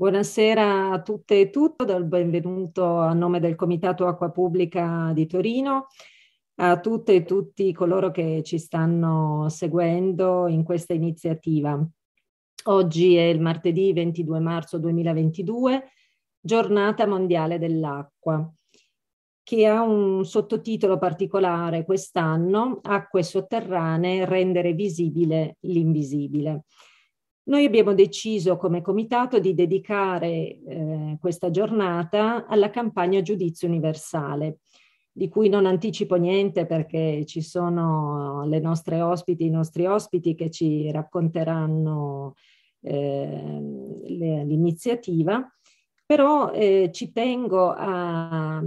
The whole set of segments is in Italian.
Buonasera a tutte e tutti, do il benvenuto a nome del Comitato Acqua Pubblica di Torino a tutte e tutti coloro che ci stanno seguendo in questa iniziativa. Oggi è il martedì 22 marzo 2022, giornata mondiale dell'acqua, che ha un sottotitolo particolare quest'anno, Acque sotterranee, rendere visibile l'invisibile. Noi abbiamo deciso come comitato di dedicare eh, questa giornata alla campagna Giudizio Universale, di cui non anticipo niente perché ci sono le nostre ospiti, i nostri ospiti che ci racconteranno eh, l'iniziativa però eh, ci tengo a,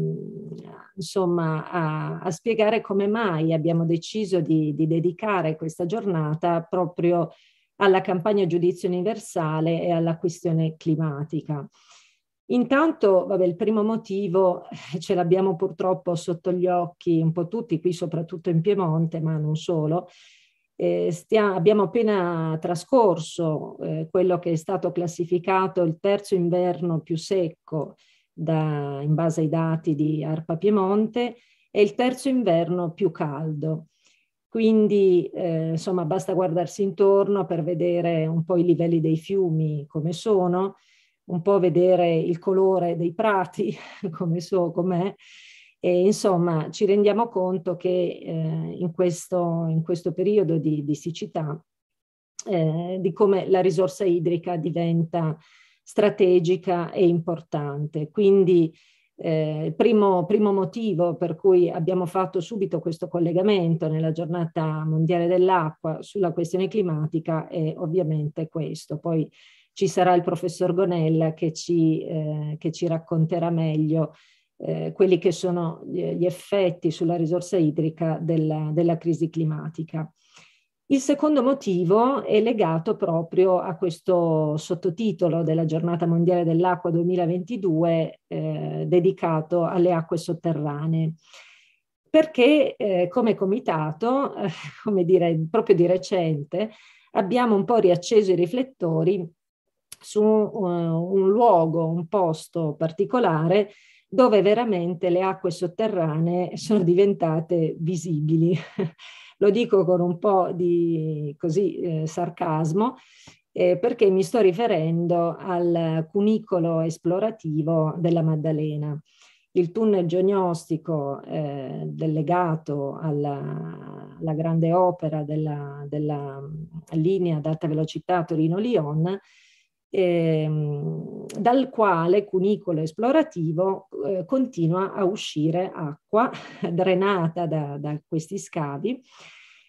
insomma, a, a, spiegare come mai abbiamo deciso di, di dedicare questa giornata proprio alla campagna giudizio universale e alla questione climatica. Intanto, vabbè, il primo motivo eh, ce l'abbiamo purtroppo sotto gli occhi un po' tutti, qui soprattutto in Piemonte, ma non solo. Eh, stia, abbiamo appena trascorso eh, quello che è stato classificato il terzo inverno più secco da, in base ai dati di Arpa Piemonte e il terzo inverno più caldo. Quindi eh, insomma basta guardarsi intorno per vedere un po' i livelli dei fiumi come sono, un po' vedere il colore dei prati come so, com'è e insomma ci rendiamo conto che eh, in, questo, in, questo, periodo di, di siccità eh, di come la risorsa idrica diventa strategica e importante. Quindi eh, il primo, primo, motivo per cui abbiamo fatto subito questo collegamento nella giornata mondiale dell'acqua sulla questione climatica è ovviamente questo. Poi ci sarà il professor Gonella che ci, eh, che ci racconterà meglio eh, quelli che sono gli effetti sulla risorsa idrica della, della crisi climatica. Il secondo motivo è legato proprio a questo sottotitolo della Giornata Mondiale dell'Acqua 2022 eh, dedicato alle acque sotterranee, perché eh, come comitato, eh, come dire, proprio di recente, abbiamo un po' riacceso i riflettori su uh, un luogo, un posto particolare dove veramente le acque sotterranee sono diventate visibili. Lo dico con un po' di così, eh, sarcasmo, eh, perché mi sto riferendo al cunicolo esplorativo della Maddalena. Il tunnel geognostico eh, legato alla, alla, grande opera della, della mm, linea ad alta velocità Torino-Lione ehm, dal quale cunicolo esplorativo eh, continua a uscire acqua drenata da, da questi scavi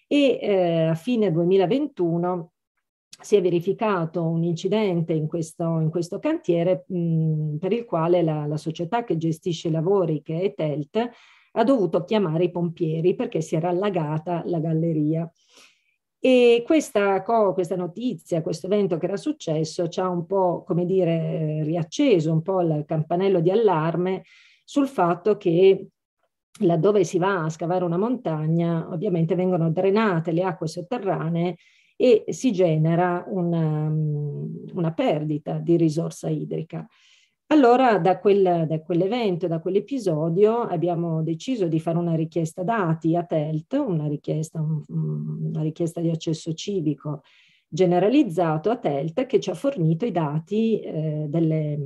e eh, a fine 2021 si è verificato un incidente in questo, in questo cantiere mh, per il quale la, la, società che gestisce i lavori, che è TELT, ha dovuto chiamare i pompieri perché si era allagata la galleria. E questa, questa, notizia, questo evento che era successo, ci ha un po', come dire, riacceso un po' il campanello di allarme sul fatto che laddove si va a scavare una montagna, ovviamente vengono drenate le acque sotterranee e si genera una, una perdita di risorsa idrica. Allora da, quel, da quell'evento, da quell'episodio abbiamo deciso di fare una richiesta dati a TELT, una richiesta, una richiesta di accesso civico generalizzato a TELT che ci ha fornito i dati eh, delle,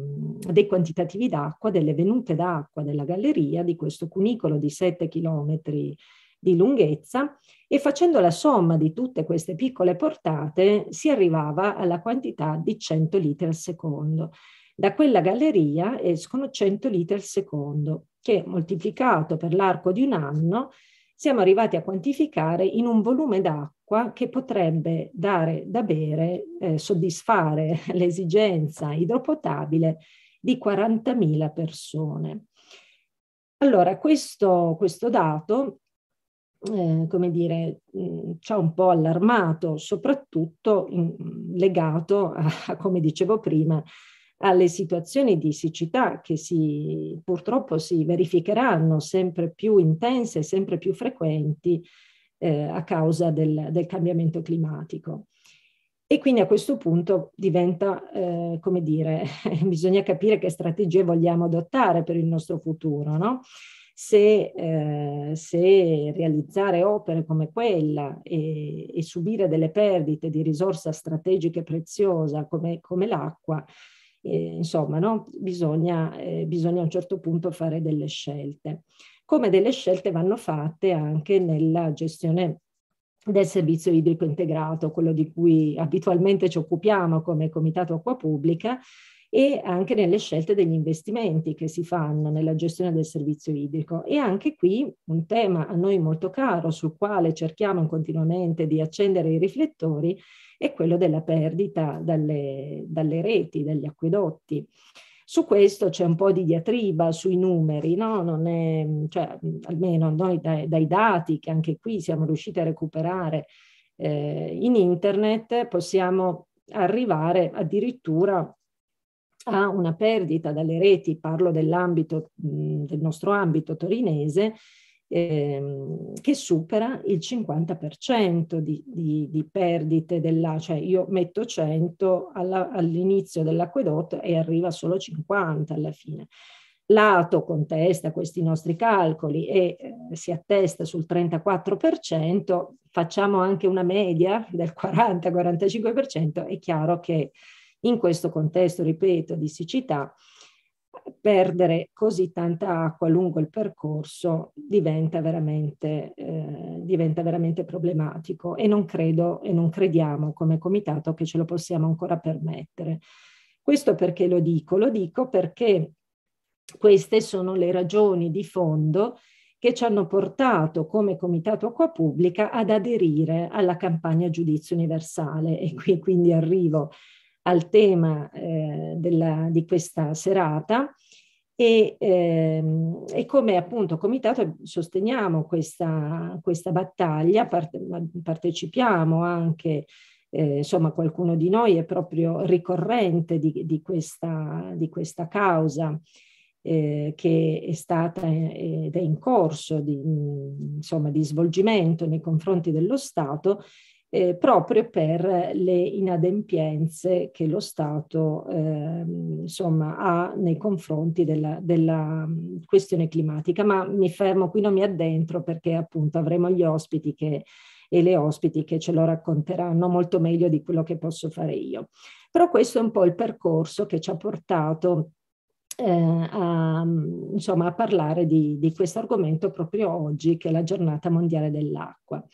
dei quantitativi d'acqua, delle venute d'acqua della galleria di questo cunicolo di 7 km di lunghezza e facendo la somma di tutte queste piccole portate si arrivava alla quantità di 100 litri al secondo. Da quella galleria escono 100 litri al secondo, che moltiplicato per l'arco di un anno siamo arrivati a quantificare in un volume d'acqua che potrebbe dare da bere, eh, soddisfare l'esigenza idropotabile di 40.000 persone. Allora, questo, questo dato, eh, come dire, mh, mm, ci ha un po' allarmato, soprattutto in, legato a, come dicevo prima, alle situazioni di siccità che si, purtroppo si verificheranno sempre più intense, sempre più frequenti eh, a causa del, del, cambiamento climatico. E quindi a questo punto diventa, eh, come dire, bisogna capire che strategie vogliamo adottare per il nostro futuro, no? Se, eh, se, realizzare opere come quella e, e, subire delle perdite di risorsa strategica e preziosa come, come l'acqua eh, insomma, no? bisogna, eh, bisogna a un certo punto fare delle scelte. Come delle scelte vanno fatte anche nella gestione del servizio idrico integrato, quello di cui abitualmente ci occupiamo come Comitato Acqua Pubblica e anche nelle scelte degli investimenti che si fanno nella gestione del servizio idrico. E anche qui un tema a noi molto caro sul quale cerchiamo continuamente di accendere i riflettori è quello della perdita dalle, dalle reti, dagli acquedotti. Su questo c'è un po' di diatriba sui numeri, no? non è, cioè, almeno noi dai, dai dati che anche qui siamo riusciti a recuperare eh, in internet possiamo arrivare addirittura ha una perdita dalle reti, parlo dell'ambito, del nostro ambito torinese, ehm, che supera il 50% di, di, di perdite della, cioè io metto 100 alla, all'inizio dell'acquedotto e arriva solo 50 alla fine. Lato contesta questi nostri calcoli e eh, si attesta sul 34%, facciamo anche una media del 40-45%, è chiaro che in questo contesto, ripeto, di siccità, perdere così tanta acqua lungo il percorso diventa veramente, eh, diventa veramente problematico e non credo e non crediamo come comitato che ce lo possiamo ancora permettere. Questo perché lo dico? Lo dico perché queste sono le ragioni di fondo che ci hanno portato come Comitato Acqua Pubblica ad aderire alla campagna Giudizio Universale e qui quindi arrivo al tema eh, della, di questa serata e, ehm, e, come appunto comitato sosteniamo questa, questa battaglia, parte, partecipiamo anche, eh, insomma qualcuno di noi è proprio ricorrente di, di, questa, di questa, causa eh, che è stata eh, ed è in corso di, insomma, di svolgimento nei confronti dello Stato eh, proprio per le inadempienze che lo Stato eh, insomma, ha nei confronti della, della, mm, questione climatica. Ma mi fermo qui, non mi addentro perché appunto avremo gli ospiti che, e le ospiti che ce lo racconteranno molto meglio di quello che posso fare io. Però questo è un po' il percorso che ci ha portato eh, a, mm, insomma, a parlare di, di questo argomento proprio oggi, che è la giornata mondiale dell'acqua.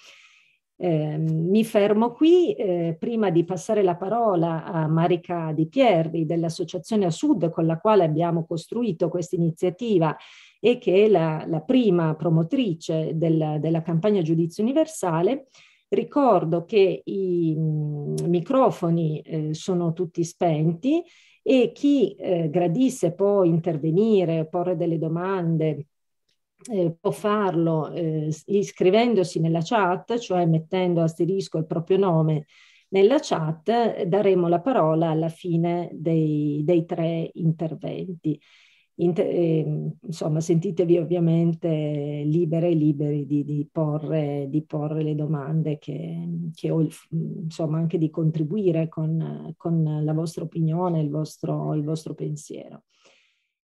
Eh, mi fermo qui eh, prima di passare la parola a Marica Di Pierri dell'Associazione a Sud con la quale abbiamo costruito questa iniziativa e che è la, la prima promotrice del, della campagna Giudizio Universale. Ricordo che i microfoni eh, sono tutti spenti e chi eh, gradisse poi intervenire, porre delle domande, eh, può farlo eh, iscrivendosi nella chat, cioè mettendo asterisco il proprio nome nella chat, daremo la parola alla fine dei, dei tre interventi. Inter eh, insomma, sentitevi ovviamente libere e liberi di, di, porre, di porre, le domande che, che ho, insomma, anche di contribuire con, con la vostra opinione, il vostro, il vostro pensiero.